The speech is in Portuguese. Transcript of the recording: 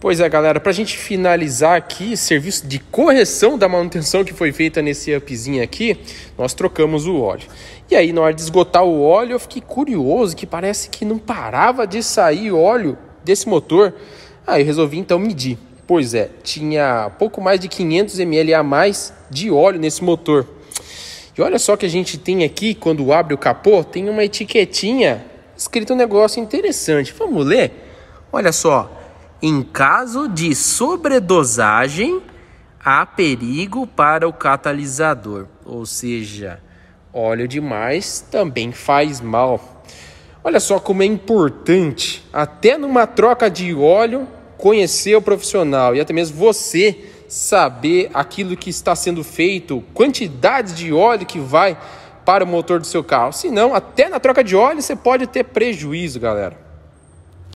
Pois é, galera, para a gente finalizar aqui, serviço de correção da manutenção que foi feita nesse upzinho aqui, nós trocamos o óleo. E aí, na hora de esgotar o óleo, eu fiquei curioso que parece que não parava de sair óleo desse motor. Aí eu resolvi então medir. Pois é, tinha pouco mais de 500 ml a mais de óleo nesse motor. E olha só que a gente tem aqui, quando abre o capô, tem uma etiquetinha escrito um negócio interessante. Vamos ler? Olha só, em caso de sobredosagem, há perigo para o catalisador, ou seja, óleo demais também faz mal. Olha só como é importante, até numa troca de óleo, conhecer o profissional e até mesmo você saber aquilo que está sendo feito, quantidade de óleo que vai para o motor do seu carro. Senão, até na troca de óleo você pode ter prejuízo, galera.